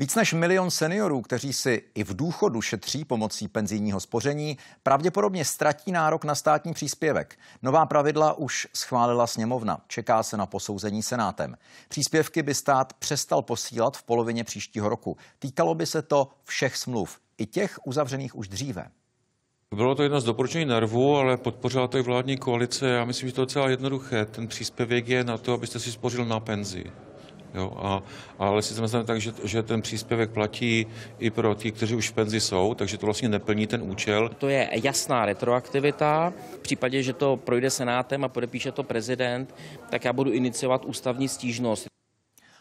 Víc než milion seniorů, kteří si i v důchodu šetří pomocí penzijního spoření, pravděpodobně ztratí nárok na státní příspěvek. Nová pravidla už schválila sněmovna, čeká se na posouzení senátem. Příspěvky by stát přestal posílat v polovině příštího roku. Týkalo by se to všech smluv, i těch uzavřených už dříve. Bylo to jedno z doporučení nervů, ale podpořila to i vládní koalice. Já myslím, že to je docela jednoduché. Ten příspěvek je na to, abyste si spořil na penzi. Jo, a, ale si jsme tak, že, že ten příspěvek platí i pro ty, kteří už v penzi jsou, takže to vlastně neplní ten účel. To je jasná retroaktivita. V případě, že to projde senátem a podepíše to prezident, tak já budu iniciovat ústavní stížnost.